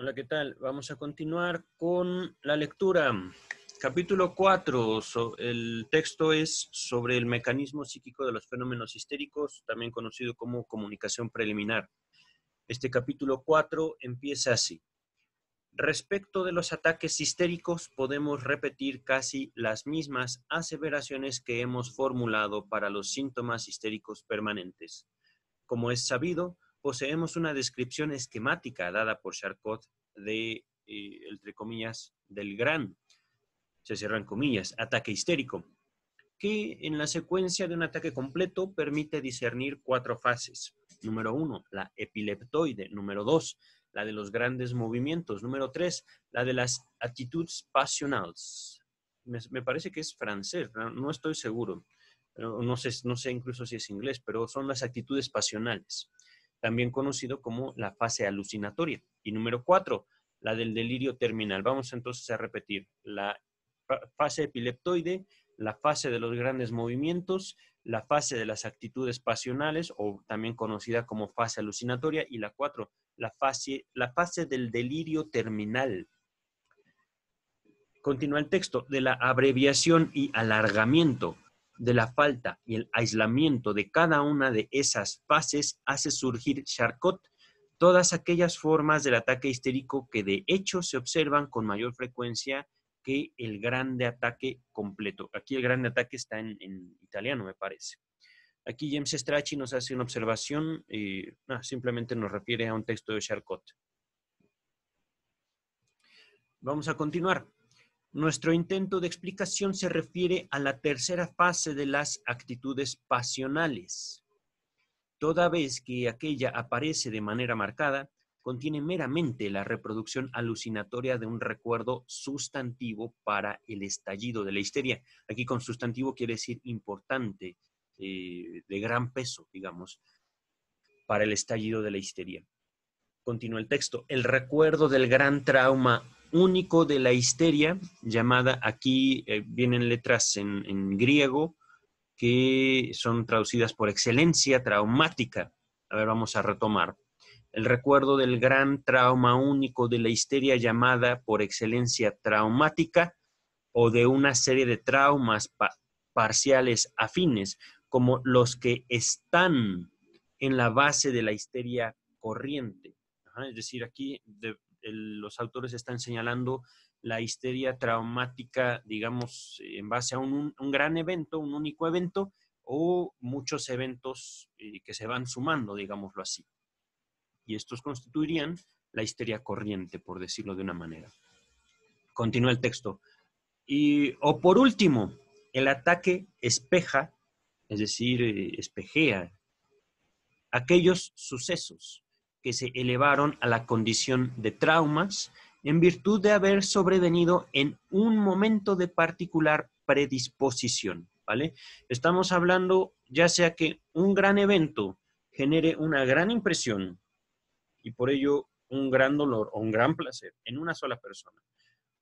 Hola, ¿qué tal? Vamos a continuar con la lectura. Capítulo 4. el texto es sobre el mecanismo psíquico de los fenómenos histéricos, también conocido como comunicación preliminar. Este capítulo 4 empieza así. Respecto de los ataques histéricos, podemos repetir casi las mismas aseveraciones que hemos formulado para los síntomas histéricos permanentes. Como es sabido, poseemos una descripción esquemática dada por Charcot de, eh, entre comillas, del gran, se cierran comillas, ataque histérico, que en la secuencia de un ataque completo permite discernir cuatro fases. Número uno, la epileptoide. Número dos, la de los grandes movimientos. Número tres, la de las actitudes pasionales. Me, parece que es francés, no, estoy seguro. no, sé, no sé incluso si es inglés, pero son las actitudes pasionales también conocido como la fase alucinatoria. Y número cuatro, la del delirio terminal. Vamos entonces a repetir la fase epileptoide, la fase de los grandes movimientos, la fase de las actitudes pasionales o también conocida como fase alucinatoria y la cuatro, la fase, la fase del delirio terminal. Continúa el texto de la abreviación y alargamiento de la falta y el aislamiento de cada una de esas fases hace surgir Charcot, todas aquellas formas del ataque histérico que de hecho se observan con mayor frecuencia que el grande ataque completo. Aquí el grande ataque está en, italiano, me parece. Aquí James Strachey nos hace una observación y eh, ah, simplemente nos refiere a un texto de Charcot. Vamos a continuar. Nuestro intento de explicación se refiere a la tercera fase de las actitudes pasionales. Toda vez que aquella aparece de manera marcada, contiene meramente la reproducción alucinatoria de un recuerdo sustantivo para el estallido de la histeria. Aquí con sustantivo quiere decir importante, eh, de gran peso, digamos, para el estallido de la histeria. Continúa el texto. El recuerdo del gran trauma único de la histeria, llamada aquí, eh, vienen letras en, griego que son traducidas por excelencia traumática. A ver, vamos a retomar. El recuerdo del gran trauma único de la histeria llamada por excelencia traumática o de una serie de traumas parciales afines, como los que están en la base de la histeria corriente. es decir, aquí de, los autores están señalando la histeria traumática, digamos, en base a un, gran evento, un único evento, o muchos eventos eh, que se van sumando, digámoslo así. Y estos constituirían la histeria corriente, por decirlo de una manera. Continúa el texto. Y, o por último, el ataque espeja, es decir, eh, espejea aquellos sucesos que se elevaron a la condición de traumas en virtud de haber sobrevenido en un momento de particular predisposición, ¿vale? Estamos hablando ya sea que un gran evento genere una gran impresión y por ello un gran dolor o un gran placer en una sola persona,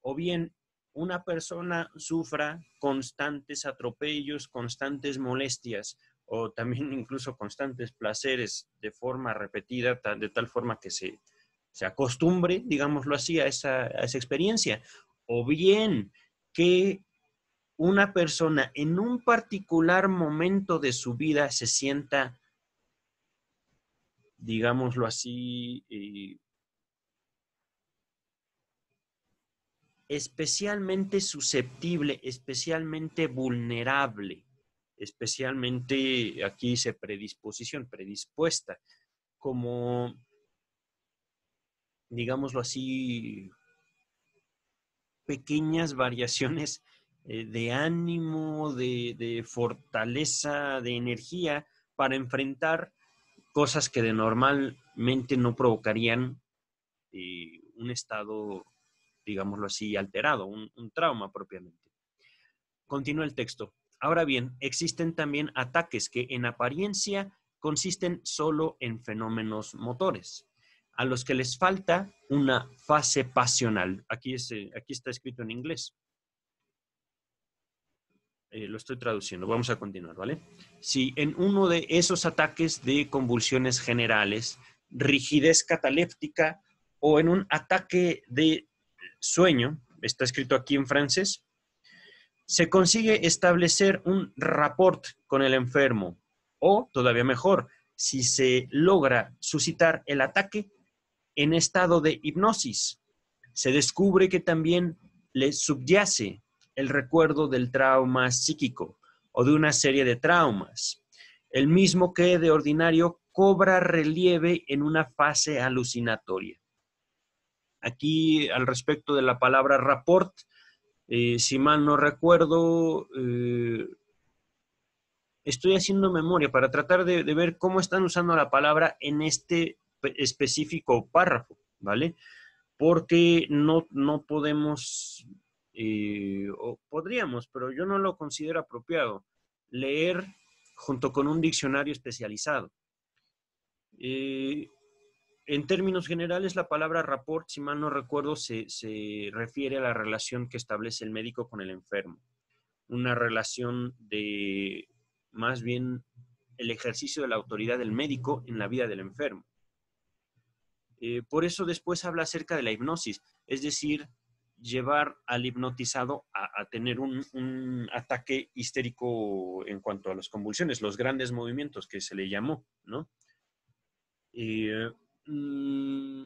o bien una persona sufra constantes atropellos, constantes molestias o también incluso constantes placeres de forma repetida, de tal forma que se, acostumbre, digámoslo así, a esa, experiencia. O bien que una persona en un particular momento de su vida se sienta, digámoslo así, eh, especialmente susceptible, especialmente vulnerable especialmente aquí dice predisposición, predispuesta, como, digámoslo así, pequeñas variaciones eh, de ánimo, de, fortaleza, de energía para enfrentar cosas que de normalmente no provocarían eh, un estado, digámoslo así, alterado, un, un trauma propiamente. Continúa el texto. Ahora bien, existen también ataques que en apariencia consisten solo en fenómenos motores, a los que les falta una fase pasional. Aquí, eh, está escrito en inglés. Eh, lo estoy traduciendo, vamos a continuar, ¿vale? Si en uno de esos ataques de convulsiones generales, rigidez cataléptica o en un ataque de sueño, está escrito aquí en francés, se consigue establecer un rapport con el enfermo o, todavía mejor, si se logra suscitar el ataque en estado de hipnosis, se descubre que también le subyace el recuerdo del trauma psíquico o de una serie de traumas, el mismo que de ordinario cobra relieve en una fase alucinatoria. Aquí, al respecto de la palabra rapport, eh, si mal no recuerdo, eh, estoy haciendo memoria para tratar de, ver cómo están usando la palabra en este específico párrafo, ¿vale? Porque no, no podemos, eh, o podríamos, pero yo no lo considero apropiado, leer junto con un diccionario especializado. Eh, en términos generales, la palabra rapport, si mal no recuerdo, se, refiere a la relación que establece el médico con el enfermo. Una relación de más bien el ejercicio de la autoridad del médico en la vida del enfermo. Eh, por eso después habla acerca de la hipnosis, es decir, llevar al hipnotizado a, tener un, ataque histérico en cuanto a las convulsiones, los grandes movimientos que se le llamó, ¿no? Eh, Mm.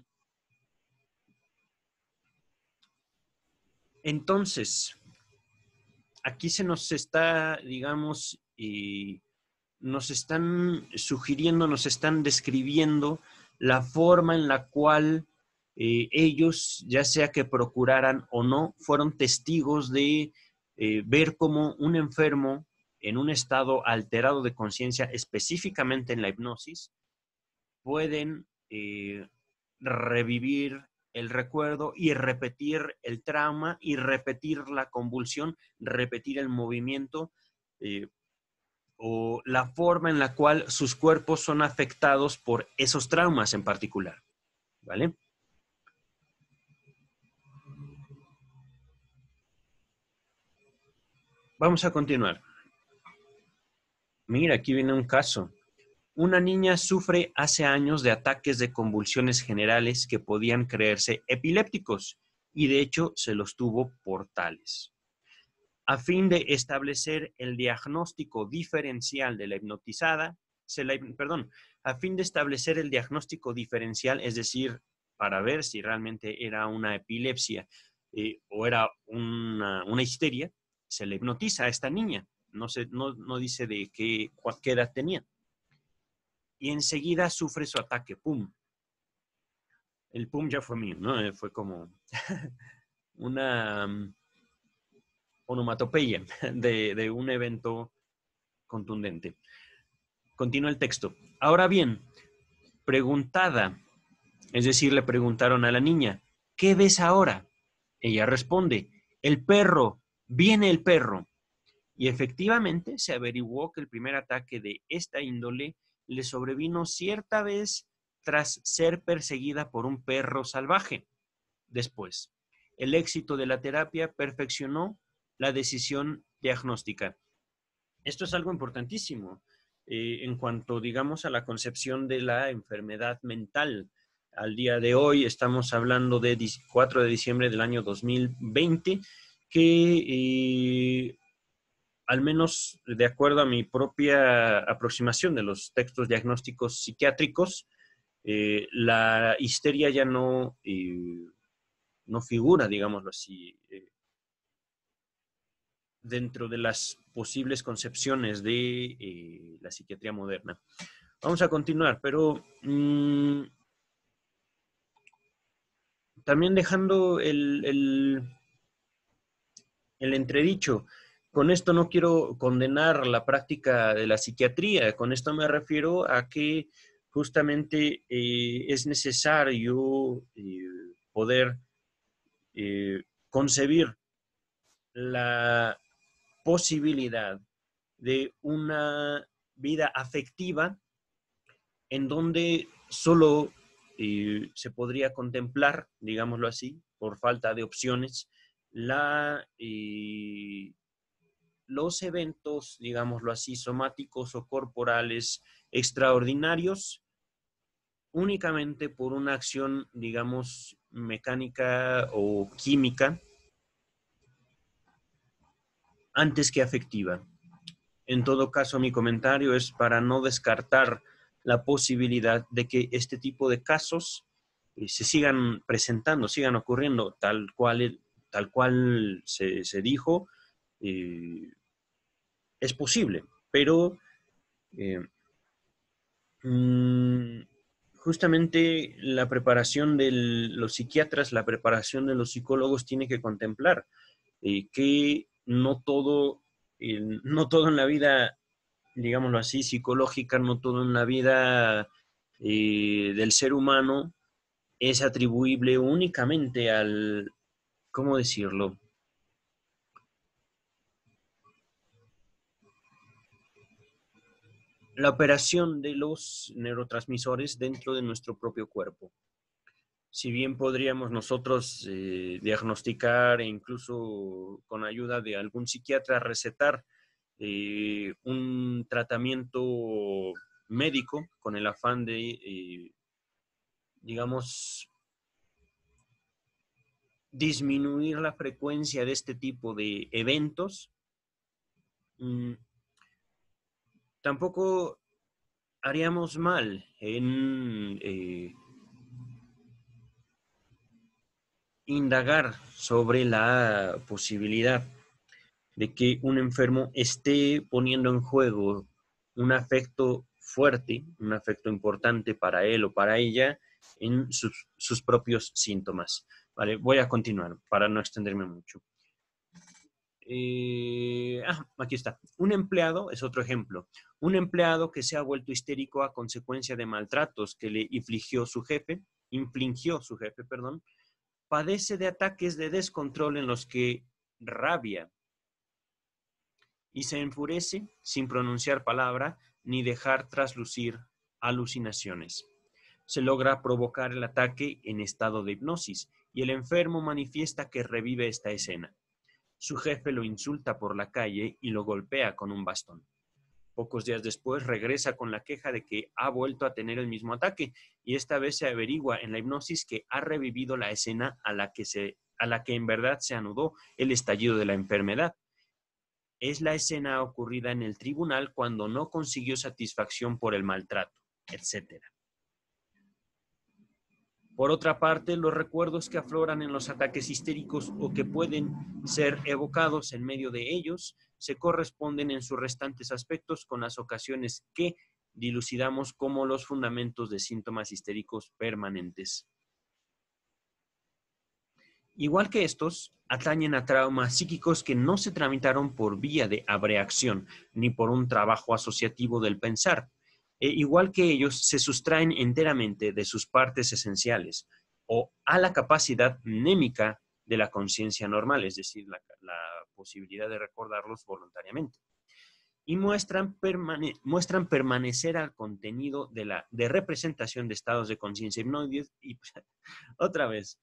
Entonces, aquí se nos está, digamos, y eh, nos están sugiriendo, nos están describiendo la forma en la cual eh, ellos, ya sea que procuraran o no, fueron testigos de eh, ver cómo un enfermo en un estado alterado de conciencia, específicamente en la hipnosis, pueden eh, revivir el recuerdo y repetir el trauma y repetir la convulsión, repetir el movimiento eh, o la forma en la cual sus cuerpos son afectados por esos traumas en particular. ¿Vale? Vamos a continuar. Mira, aquí viene un caso una niña sufre hace años de ataques de convulsiones generales que podían creerse epilépticos y de hecho se los tuvo por tales. A fin de establecer el diagnóstico diferencial de la hipnotizada, perdón, a fin de establecer el diagnóstico diferencial, es decir, para ver si realmente era una epilepsia eh, o era una, histeria, se le hipnotiza a esta niña. No, se, no, no dice de qué edad tenía y enseguida sufre su ataque, ¡pum! El pum ya fue mío, ¿no? Eh, fue como una mm, onomatopeya de, de un evento contundente. Continúa el texto. Ahora bien, preguntada, es decir, le preguntaron a la niña, ¿qué ves ahora? Ella responde, el perro, viene el perro. Y efectivamente se averiguó que el primer ataque de esta índole le sobrevino cierta vez tras ser perseguida por un perro salvaje. Después, el éxito de la terapia perfeccionó la decisión diagnóstica. Esto es algo importantísimo eh, en cuanto, digamos, a la concepción de la enfermedad mental. Al día de hoy estamos hablando de 4 de diciembre del año 2020, que eh, al menos de acuerdo a mi propia aproximación de los textos diagnósticos psiquiátricos, eh, la histeria ya no, eh, no figura, digámoslo así, eh, dentro de las posibles concepciones de la psiquiatría moderna. Vamos a continuar, pero mm, también dejando el, el entredicho, con esto no quiero condenar la práctica de la psiquiatría, con esto me refiero a que justamente eh, es necesario eh, poder eh, concebir la posibilidad de una vida afectiva en donde solo se podría contemplar, digámoslo así, por falta de opciones, la los eventos, digámoslo así, somáticos o corporales extraordinarios únicamente por una acción, digamos, mecánica o química antes que afectiva. En todo caso, mi comentario es para no descartar la posibilidad de que este tipo de casos eh, se sigan presentando, sigan ocurriendo, tal cual, tal cual se, dijo, eh, es posible, pero eh, mm, justamente la preparación de los psiquiatras, la preparación de los psicólogos tiene que contemplar eh, que no todo, eh, no todo en la vida, digámoslo así, psicológica, no todo en la vida del ser humano es atribuible únicamente al, ¿cómo decirlo? la operación de los neurotransmisores dentro de nuestro propio cuerpo. Si bien podríamos nosotros eh, diagnosticar e incluso con ayuda de algún psiquiatra recetar eh, un tratamiento médico con el afán de, eh, digamos, disminuir la frecuencia de este tipo de eventos, mm, tampoco haríamos mal en eh, indagar sobre la posibilidad de que un enfermo esté poniendo en juego un afecto fuerte, un afecto importante para él o para ella en sus, propios síntomas. voy a continuar para no extenderme mucho. Eh, ah, aquí está. Un empleado es otro ejemplo. Un empleado que se ha vuelto histérico a consecuencia de maltratos que le infligió su jefe, infligió su jefe, perdón, padece de ataques de descontrol en los que rabia y se enfurece sin pronunciar palabra ni dejar traslucir alucinaciones. Se logra provocar el ataque en estado de hipnosis y el enfermo manifiesta que revive esta escena. Su jefe lo insulta por la calle y lo golpea con un bastón. Pocos días después regresa con la queja de que ha vuelto a tener el mismo ataque y esta vez se averigua en la hipnosis que ha revivido la escena a la que, se, a la que en verdad se anudó el estallido de la enfermedad. Es la escena ocurrida en el tribunal cuando no consiguió satisfacción por el maltrato, etcétera. Por otra parte, los recuerdos que afloran en los ataques histéricos o que pueden ser evocados en medio de ellos se corresponden en sus restantes aspectos con las ocasiones que dilucidamos como los fundamentos de síntomas histéricos permanentes. Igual que estos, atañen a traumas psíquicos que no se tramitaron por vía de abreacción ni por un trabajo asociativo del pensar, eh, igual que ellos, se sustraen enteramente de sus partes esenciales o a la capacidad némica de la conciencia normal, es decir, la, posibilidad de recordarlos voluntariamente. Y muestran, muestran permanecer al contenido de la representación de estados de conciencia hipnoides y otra vez.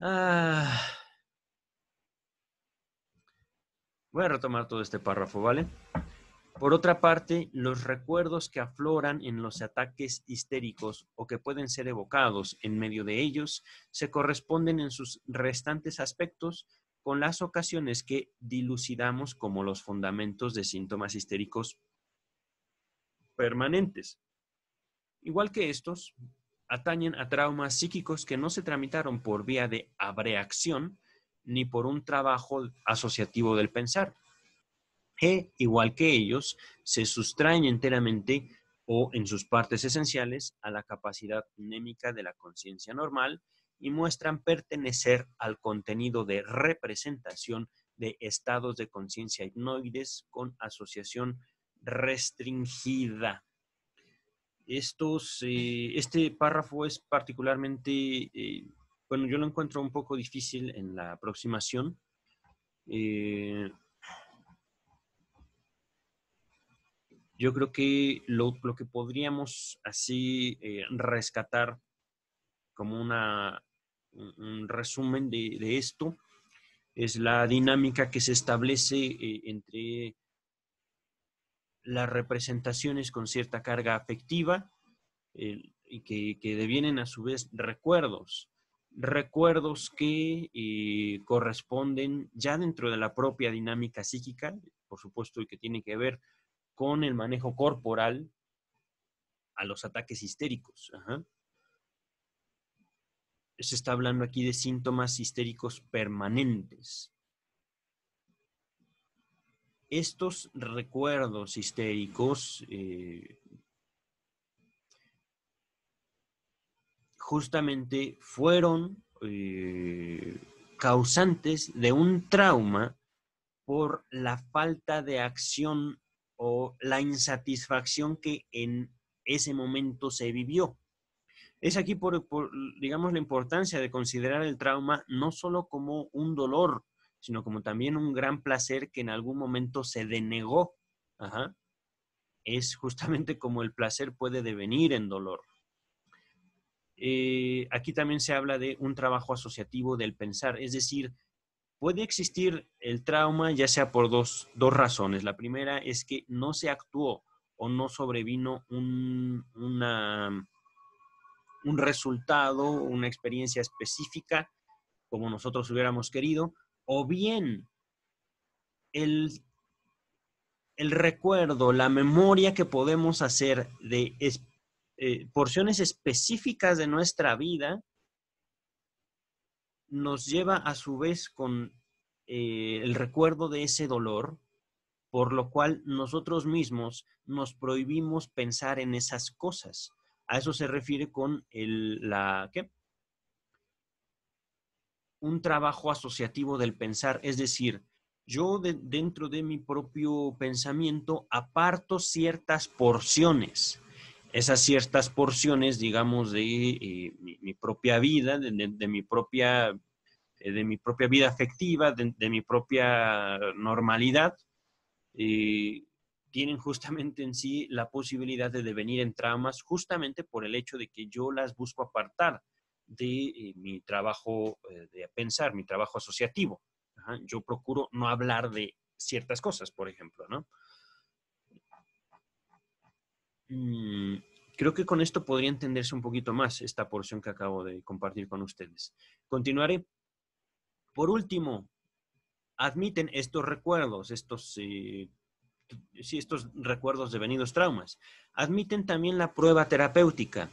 Ah. Voy a retomar todo este párrafo, ¿vale? Por otra parte, los recuerdos que afloran en los ataques histéricos o que pueden ser evocados en medio de ellos se corresponden en sus restantes aspectos con las ocasiones que dilucidamos como los fundamentos de síntomas histéricos permanentes. Igual que estos, atañen a traumas psíquicos que no se tramitaron por vía de abreacción ni por un trabajo asociativo del pensar e, igual que ellos, se sustraen enteramente o en sus partes esenciales a la capacidad mnémica de la conciencia normal y muestran pertenecer al contenido de representación de estados de conciencia hipnoides con asociación restringida. Estos, este párrafo es particularmente, eh, bueno, yo lo encuentro un poco difícil en la aproximación. Eh, yo creo que lo, que podríamos así eh, rescatar como una, un resumen de, esto es la dinámica que se establece eh, entre las representaciones con cierta carga afectiva y que, devienen a su vez recuerdos, recuerdos que eh, corresponden ya dentro de la propia dinámica psíquica, por supuesto, y que tiene que ver con el manejo corporal a los ataques histéricos. Se está hablando aquí de síntomas histéricos permanentes. Estos recuerdos histéricos eh, justamente fueron eh, causantes de un trauma por la falta de acción o la insatisfacción que en ese momento se vivió. Es aquí, por, digamos, la importancia de considerar el trauma no solo como un dolor, sino como también un gran placer que en algún momento se denegó. Es justamente como el placer puede devenir en dolor. Eh, aquí también se habla de un trabajo asociativo del pensar, es decir, Puede existir el trauma ya sea por dos, razones. La primera es que no se actuó o no sobrevino un, un resultado, una experiencia específica como nosotros hubiéramos querido, o bien el, el recuerdo, la memoria que podemos hacer de eh, porciones específicas de nuestra vida nos lleva a su vez con eh, el recuerdo de ese dolor, por lo cual nosotros mismos nos prohibimos pensar en esas cosas. A eso se refiere con el, la, ¿qué? un trabajo asociativo del pensar, es decir, yo dentro de mi propio pensamiento aparto ciertas porciones esas ciertas porciones, digamos, de eh, mi, propia vida, de, mi propia eh, de mi propia vida afectiva, de, mi propia normalidad, eh, tienen justamente en sí la posibilidad de devenir en tramas justamente por el hecho de que yo las busco apartar de mi trabajo de pensar, mi trabajo asociativo. Yo procuro no hablar de ciertas cosas, por ejemplo, ¿no? Mm, Creo que con esto podría entenderse un poquito más esta porción que acabo de compartir con ustedes. Continuaré. Por último, admiten estos recuerdos, estos, eh, estos recuerdos devenidos traumas. Admiten también la prueba terapéutica.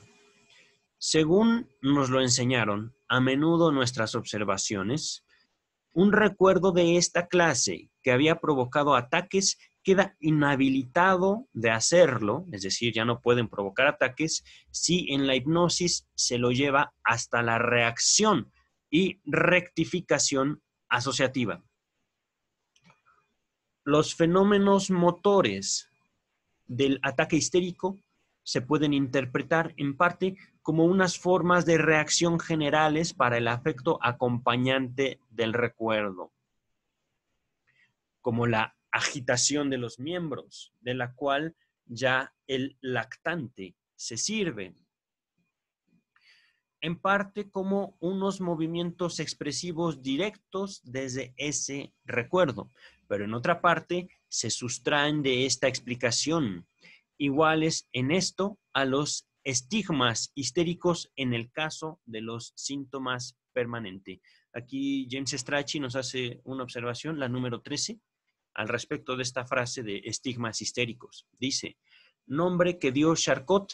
Según nos lo enseñaron a menudo nuestras observaciones, un recuerdo de esta clase que había provocado ataques queda inhabilitado de hacerlo, es decir, ya no pueden provocar ataques, si en la hipnosis se lo lleva hasta la reacción y rectificación asociativa. Los fenómenos motores del ataque histérico se pueden interpretar en parte como unas formas de reacción generales para el afecto acompañante del recuerdo, como la agitación de los miembros, de la cual ya el lactante se sirve. En parte como unos movimientos expresivos directos desde ese recuerdo, pero en otra parte se sustraen de esta explicación, iguales en esto a los estigmas histéricos en el caso de los síntomas permanentes. Aquí James Strachey nos hace una observación, la número 13 al respecto de esta frase de estigmas histéricos. Dice, nombre que dio Charcot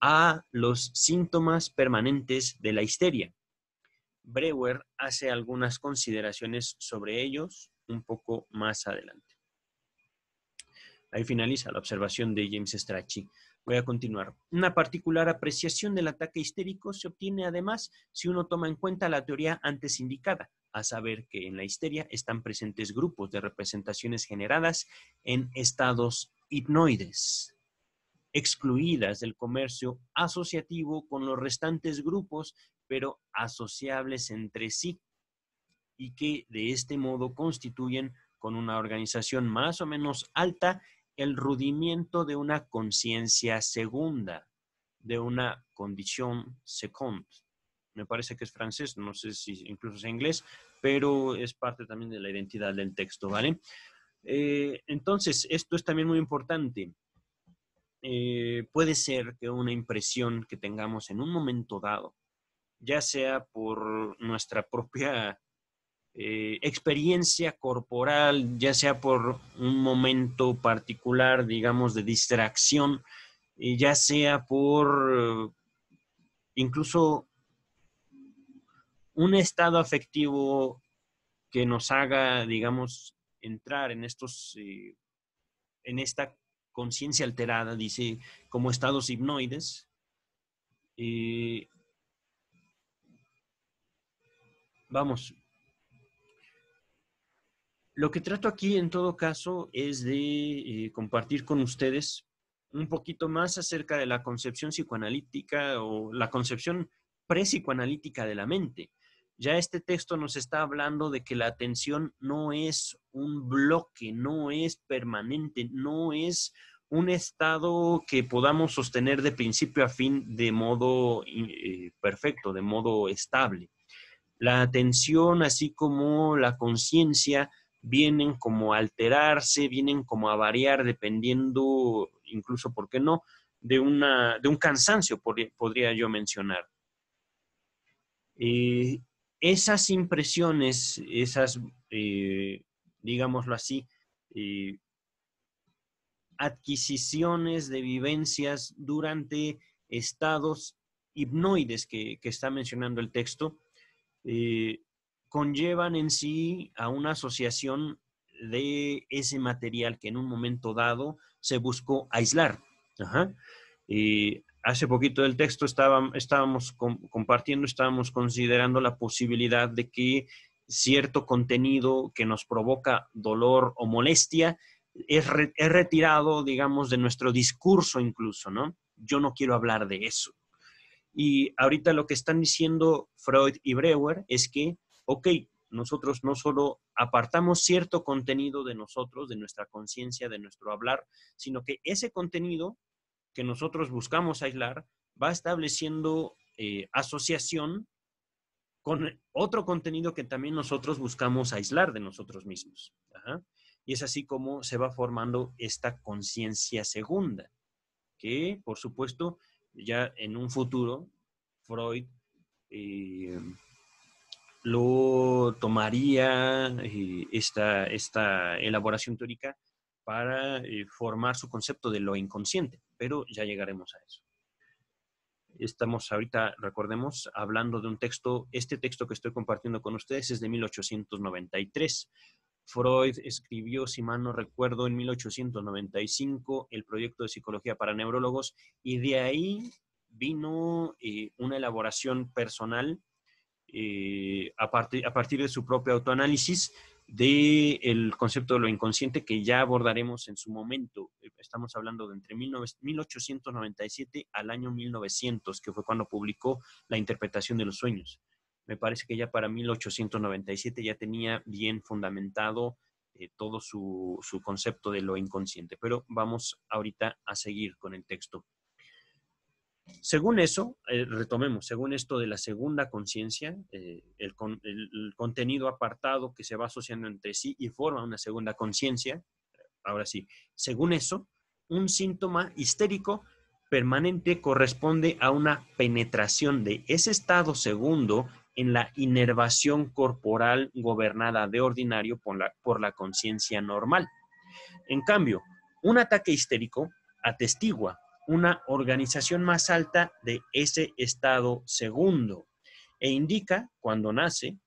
a los síntomas permanentes de la histeria. Breuer hace algunas consideraciones sobre ellos un poco más adelante. Ahí finaliza la observación de James Strachey. Voy a continuar. Una particular apreciación del ataque histérico se obtiene además si uno toma en cuenta la teoría antes indicada, a saber que en la histeria están presentes grupos de representaciones generadas en estados hipnoides, excluidas del comercio asociativo con los restantes grupos, pero asociables entre sí, y que de este modo constituyen con una organización más o menos alta el rudimiento de una conciencia segunda, de una condición second me parece que es francés, no sé si incluso es inglés, pero es parte también de la identidad del texto, ¿vale? Eh, entonces, esto es también muy importante. Eh, puede ser que una impresión que tengamos en un momento dado, ya sea por nuestra propia eh, experiencia corporal, ya sea por un momento particular, digamos, de distracción, ya sea por incluso un estado afectivo que nos haga, digamos, entrar en estos, eh, en esta conciencia alterada, dice, como estados hipnoides. Eh, vamos, lo que trato aquí en todo caso es de eh, compartir con ustedes un poquito más acerca de la concepción psicoanalítica o la concepción pre de la mente ya este texto nos está hablando de que la atención no es un bloque, no es permanente, no es un estado que podamos sostener de principio a fin de modo eh, perfecto, de modo estable. La atención, así como la conciencia, vienen como a alterarse, vienen como a variar dependiendo, incluso, ¿por qué no?, de, una, de un cansancio, podría yo mencionar. Eh, esas impresiones, esas, eh, digámoslo así, eh, adquisiciones de vivencias durante estados hipnoides que, está mencionando el texto, eh, conllevan en sí a una asociación de ese material que en un momento dado se buscó aislar. Ajá hace poquito del texto estábamos, compartiendo, estábamos considerando la posibilidad de que cierto contenido que nos provoca dolor o molestia es retirado, digamos, de nuestro discurso incluso, ¿no? Yo no quiero hablar de eso. Y ahorita lo que están diciendo Freud y Breuer es que, ok, nosotros no solo apartamos cierto contenido de nosotros, de nuestra conciencia, de nuestro hablar, sino que ese contenido que nosotros buscamos aislar va estableciendo eh, asociación con otro contenido que también nosotros buscamos aislar de nosotros mismos. Y es así como se va formando esta conciencia segunda, que por supuesto ya en un futuro Freud eh, lo tomaría eh, esta, esta, elaboración teórica para formar su concepto de lo inconsciente pero ya llegaremos a eso. Estamos ahorita, recordemos, hablando de un texto, este texto que estoy compartiendo con ustedes es de 1893. Freud escribió, si mal no recuerdo, en 1895 el proyecto de psicología para neurólogos y de ahí vino eh, una elaboración personal eh, a, a partir de su propio autoanálisis del concepto de lo inconsciente que ya abordaremos en su momento. Eh, estamos hablando de entre 1897 al año 1900, que fue cuando publicó La interpretación de los sueños. Me parece que ya para 1897 ya tenía bien fundamentado eh, todo su, su concepto de lo inconsciente, pero vamos ahorita a seguir con el texto. Según eso, eh, retomemos, según esto de la segunda conciencia, eh, el, contenido apartado que se va asociando entre sí y forma una segunda conciencia, ahora sí, según eso, un síntoma histérico permanente corresponde a una penetración de ese estado segundo en la inervación corporal gobernada de ordinario por la, por la conciencia normal. En cambio, un ataque histérico atestigua una organización más alta de ese estado segundo e indica cuando nace,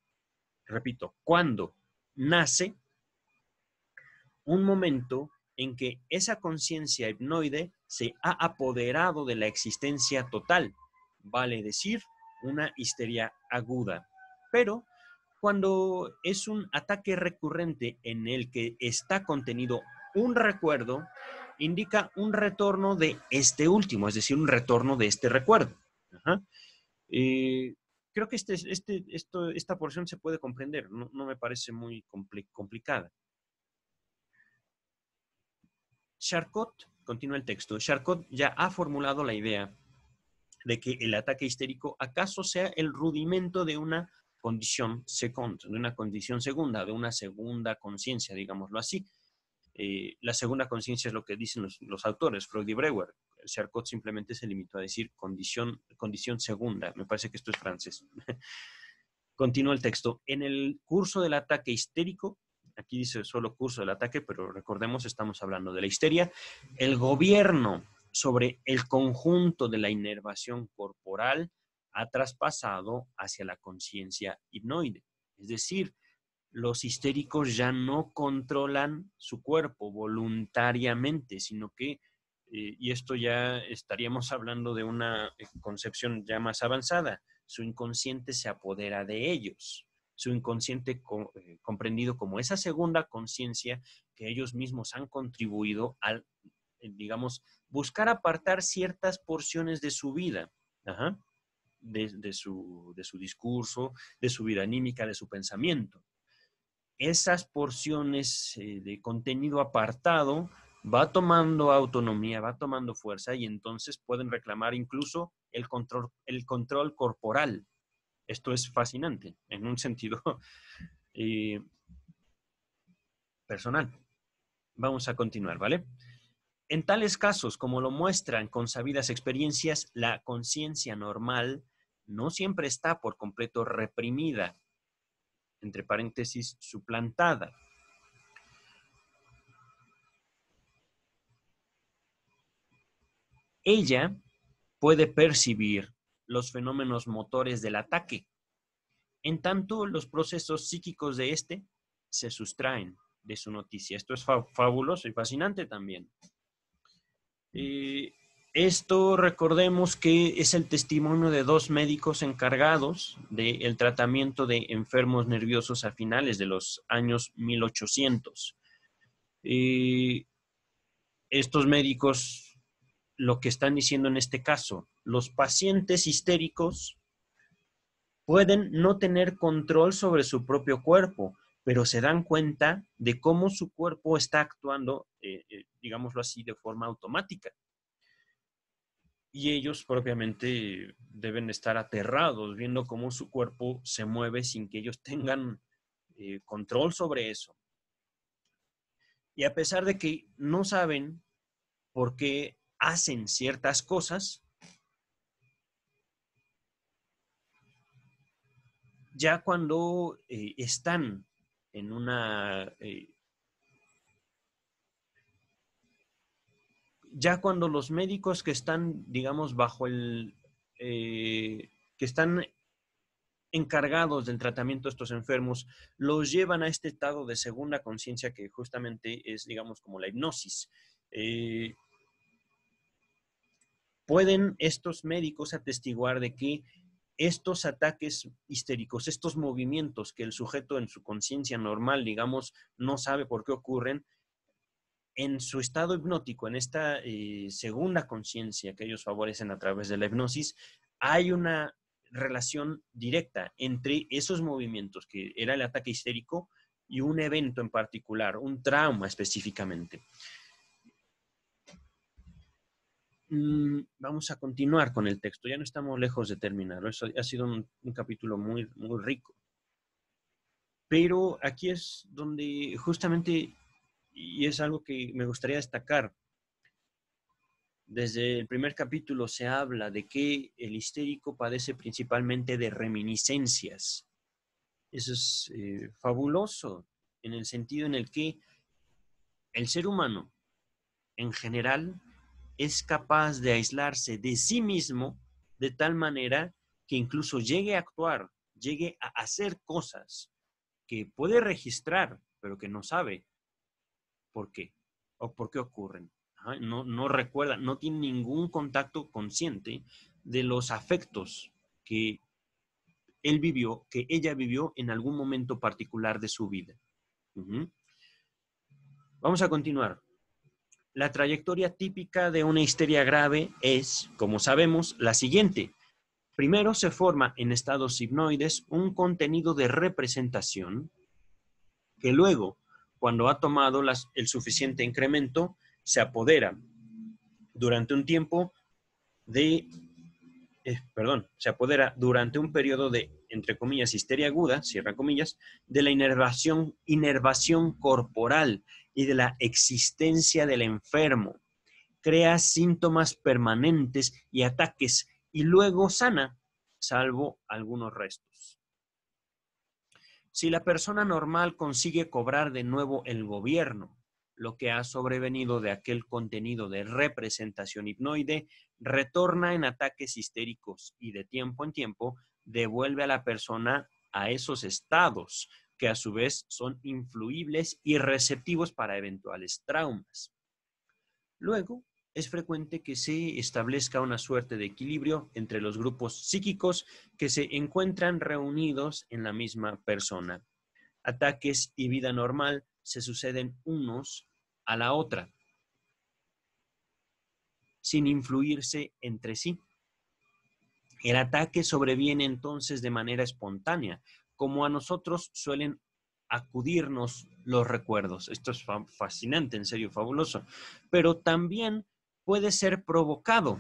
repito, cuando nace un momento en que esa conciencia hipnoide se ha apoderado de la existencia total, vale decir, una histeria aguda. Pero cuando es un ataque recurrente en el que está contenido un recuerdo, indica un retorno de este último, es decir, un retorno de este recuerdo. Eh, creo que este este, esta porción se puede comprender, no, me parece muy complicada. Charcot, continúa el texto, Charcot ya ha formulado la idea de que el ataque histérico acaso sea el rudimento de una condición second, de una condición segunda, de una segunda conciencia, digámoslo así, eh, la segunda conciencia es lo que dicen los, autores, Freud y Brewer. Charcot simplemente se limitó a decir condición, condición segunda. Me parece que esto es francés. Continúa el texto. En el curso del ataque histérico, aquí dice solo curso del ataque, pero recordemos, estamos hablando de la histeria, el gobierno sobre el conjunto de la inervación corporal ha traspasado hacia la conciencia hipnoide. Es decir, los histéricos ya no controlan su cuerpo voluntariamente, sino que, eh, y esto ya estaríamos hablando de una eh, concepción ya más avanzada, su inconsciente se apodera de ellos, su inconsciente eh, comprendido como esa segunda conciencia que ellos mismos han contribuido al, digamos, buscar apartar ciertas porciones de su vida. de, su, discurso, de su vida anímica, de su pensamiento esas porciones eh, de contenido apartado va tomando autonomía, va tomando fuerza y entonces pueden reclamar incluso el control, el control corporal. Esto es fascinante en un sentido eh, personal. Vamos a continuar, ¿vale? En tales casos, como lo muestran con sabidas experiencias, la conciencia normal no siempre está por completo reprimida entre paréntesis, suplantada. Ella puede percibir los fenómenos motores del ataque. En tanto, los procesos psíquicos de este se sustraen de su noticia. Esto es fabuloso y fascinante también. Mm. Eh, esto recordemos que es el testimonio de dos médicos encargados del tratamiento de enfermos nerviosos a finales de los años 1800. estos médicos lo que están diciendo en este caso, los pacientes histéricos pueden no tener control sobre su propio cuerpo, pero se dan cuenta de cómo su cuerpo está actuando, eh, eh, digámoslo así, de forma automática y ellos propiamente deben estar aterrados viendo cómo su cuerpo se mueve sin que ellos tengan eh, control sobre eso. Y a pesar de que no saben por qué hacen ciertas cosas, ya cuando eh, están en una eh, ya cuando los médicos que están, digamos, bajo el, eh, que están encargados del tratamiento de estos enfermos, los llevan a este estado de segunda conciencia que justamente es, digamos, como la hipnosis. Eh, pueden estos médicos atestiguar de que estos ataques histéricos, estos movimientos que el sujeto en su conciencia normal, digamos, no sabe por qué ocurren, en su estado hipnótico, en esta eh, segunda conciencia que ellos favorecen a través de la hipnosis, hay una relación directa entre esos movimientos, que era el ataque histérico, y un evento en particular, un trauma específicamente. Mm, vamos a continuar con el texto, ya no estamos lejos de terminarlo, eso ha sido un, un capítulo muy, muy rico. Pero aquí es donde justamente y es algo que me gustaría destacar. Desde el primer capítulo se habla de que el histérico padece principalmente de reminiscencias. Eso es eh, fabuloso en el sentido en el que el ser humano en general es capaz de aislarse de sí mismo de tal manera que incluso llegue a actuar, llegue a hacer cosas que puede registrar, pero que no sabe, por qué o por qué ocurren. no, no recuerda, no tiene ningún contacto consciente de los afectos que él vivió, que ella vivió en algún momento particular de su vida. Vamos a continuar. La trayectoria típica de una histeria grave es, como sabemos, la siguiente. Primero se forma en estados hipnoides un contenido de representación que luego cuando ha tomado el suficiente incremento, se apodera durante un tiempo de, eh, perdón, se apodera durante un periodo de, entre comillas, histeria aguda, cierra comillas, de la inervación, inervación corporal y de la existencia del enfermo. Crea síntomas permanentes y ataques y luego sana, salvo algunos restos. Si la persona normal consigue cobrar de nuevo el gobierno, lo que ha sobrevenido de aquel contenido de representación hipnoide, retorna en ataques histéricos y de tiempo en tiempo devuelve a la persona a esos estados que a su vez son influibles y receptivos para eventuales traumas. Luego, es frecuente que se establezca una suerte de equilibrio entre los grupos psíquicos que se encuentran reunidos en la misma persona. Ataques y vida normal se suceden unos a la otra, sin influirse entre sí. El ataque sobreviene entonces de manera espontánea, como a nosotros suelen acudirnos los recuerdos. Esto es fascinante, en serio, fabuloso. Pero también puede ser provocado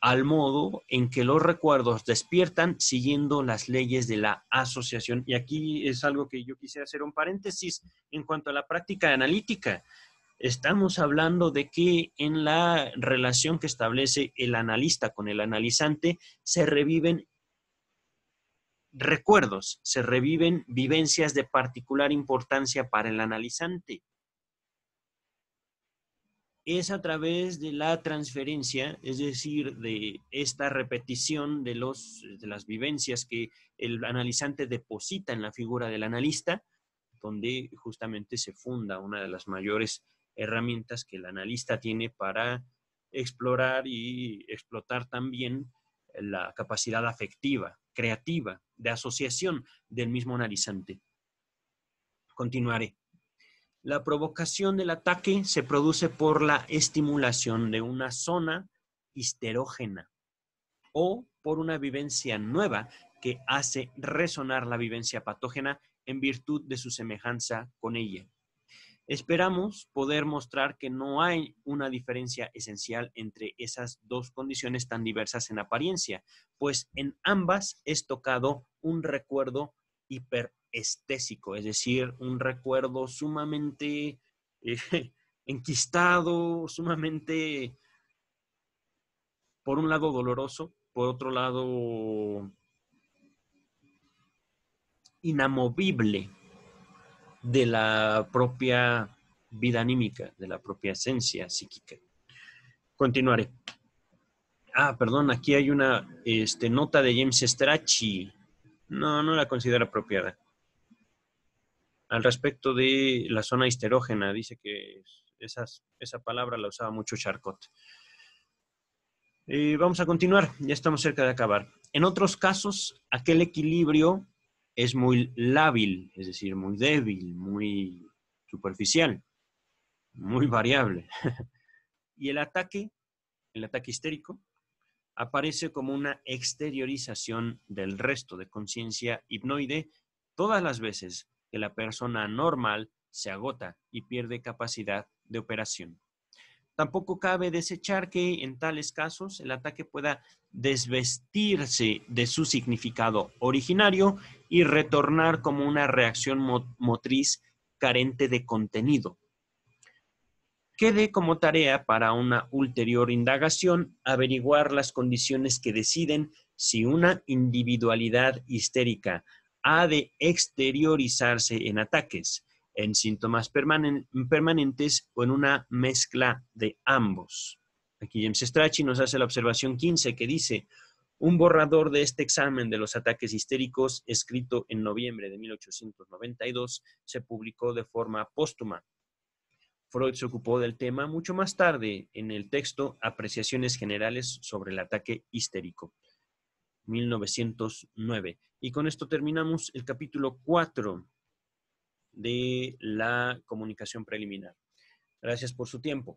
al modo en que los recuerdos despiertan siguiendo las leyes de la asociación. Y aquí es algo que yo quisiera hacer un paréntesis en cuanto a la práctica analítica. Estamos hablando de que en la relación que establece el analista con el analizante se reviven recuerdos, se reviven vivencias de particular importancia para el analizante es a través de la transferencia, es decir, de esta repetición de, de las vivencias que el analizante deposita en la figura del analista, donde justamente se funda una de las mayores herramientas que el analista tiene para explorar y explotar también la capacidad afectiva, creativa, de asociación del mismo analizante. Continuaré. La provocación del ataque se produce por la estimulación de una zona histerógena o por una vivencia nueva que hace resonar la vivencia patógena en virtud de su semejanza con ella. Esperamos poder mostrar que no hay una diferencia esencial entre esas dos condiciones tan diversas en apariencia, pues en ambas es tocado un recuerdo hiperestésico, es decir, un recuerdo sumamente eh, enquistado, sumamente, por un lado doloroso, por otro lado inamovible de la propia vida anímica, de la propia esencia psíquica. Continuaré. Ah, perdón, aquí hay una este, nota de James Strachey no, no la considera apropiada. Al respecto de la zona histerógena, dice que esa palabra la usaba mucho Charcot. Eh, vamos a continuar, ya estamos cerca de acabar. En otros casos, aquel equilibrio es muy lábil, es decir, muy débil, muy superficial, muy variable. y el ataque, el ataque histérico, aparece como una exteriorización del resto de conciencia hipnoide todas las veces que la persona normal se agota y pierde capacidad de operación. Tampoco cabe desechar que en tales casos el ataque pueda desvestirse de su significado originario y retornar como una reacción motriz carente de contenido, quede como tarea para una ulterior indagación averiguar las condiciones que deciden si una individualidad histérica ha de exteriorizarse en ataques, en síntomas permanentes o en una mezcla de ambos. Aquí James Strachey nos hace la observación 15 que dice, un borrador de este examen de los ataques histéricos, escrito en noviembre de 1892, se publicó de forma póstuma Freud se ocupó del tema mucho más tarde en el texto Apreciaciones Generales sobre el ataque histérico, 1909. Y con esto terminamos el capítulo 4 de la comunicación preliminar. Gracias por su tiempo.